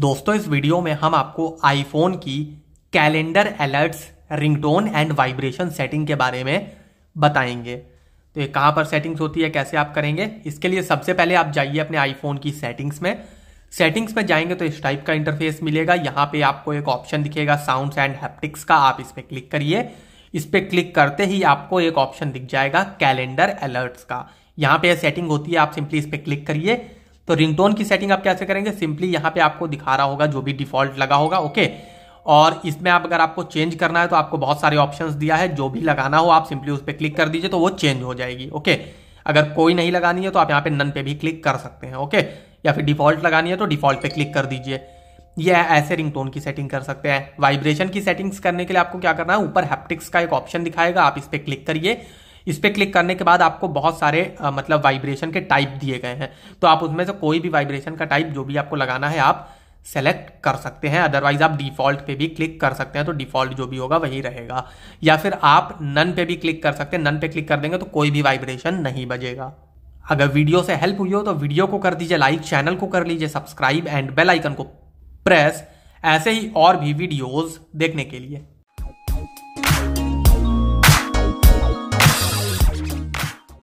दोस्तों इस वीडियो में हम आपको आईफोन की calendar alerts ringtone and vibration setting के बारे में बताएंगे तो ये कहाँ पर सेटिंग्स होती है कैसे आप करेंगे इसके लिए सबसे पहले आप जाइए अपने आईफोन की सेटिंग्स में सेटिंग्स में जाएंगे तो इस टाइप का इंटरफेस मिलेगा यहाँ पे आपको एक ऑप्शन दिखेगा साउंड्स एंड हैप्टिक्स का आप इस पर क्लिक करिए इस पर क्लिक करते ही आपको एक ऑप्शन दिख जाएगा कैलेंडर अलर्ट्स का यहाँ पे सेटिंग होती है आप सिंपली इस पर क्लिक करिए तो रिंगटोन की सेटिंग आप कैसे करेंगे सिंपली यहाँ पे आपको दिखा रहा होगा जो भी डिफॉल्ट लगा होगा ओके और इसमें आप अगर आपको चेंज करना है तो आपको बहुत सारे ऑप्शंस दिया है जो भी लगाना हो आप सिंपली उस पर क्लिक कर दीजिए तो वो चेंज हो जाएगी ओके अगर कोई नहीं लगानी है तो आप यहाँ पे नन पे भी क्लिक कर सकते हैं ओके या फिर डिफॉल्ट लगानी है तो डिफॉल्ट पे क्लिक कर दीजिए ये ऐसे रिंगटोन की सेटिंग कर सकते हैं वाइब्रेशन की सेटिंग्स करने के लिए आपको क्या करना है ऊपर हैप्टिक्स का एक ऑप्शन दिखाएगा आप इस पर क्लिक करिए इस पर क्लिक करने के बाद आपको बहुत सारे आ, मतलब वाइब्रेशन के टाइप दिए गए हैं तो आप उसमें से कोई भी वाइब्रेशन का टाइप जो भी आपको लगाना है आप सेलेक्ट कर सकते हैं अदरवाइज आप डिफॉल्ट पे भी क्लिक कर सकते हैं तो डिफॉल्ट जो भी होगा वही रहेगा या फिर आप नन पे भी क्लिक कर सकते हैं नन पे क्लिक कर देंगे तो कोई भी वाइब्रेशन नहीं बजेगा अगर वीडियो से हेल्प हुई हो तो वीडियो को कर दीजिए लाइक चैनल को कर लीजिए सब्सक्राइब एंड बेल आइकन को प्रेस ऐसे ही और भी वीडियोस देखने के लिए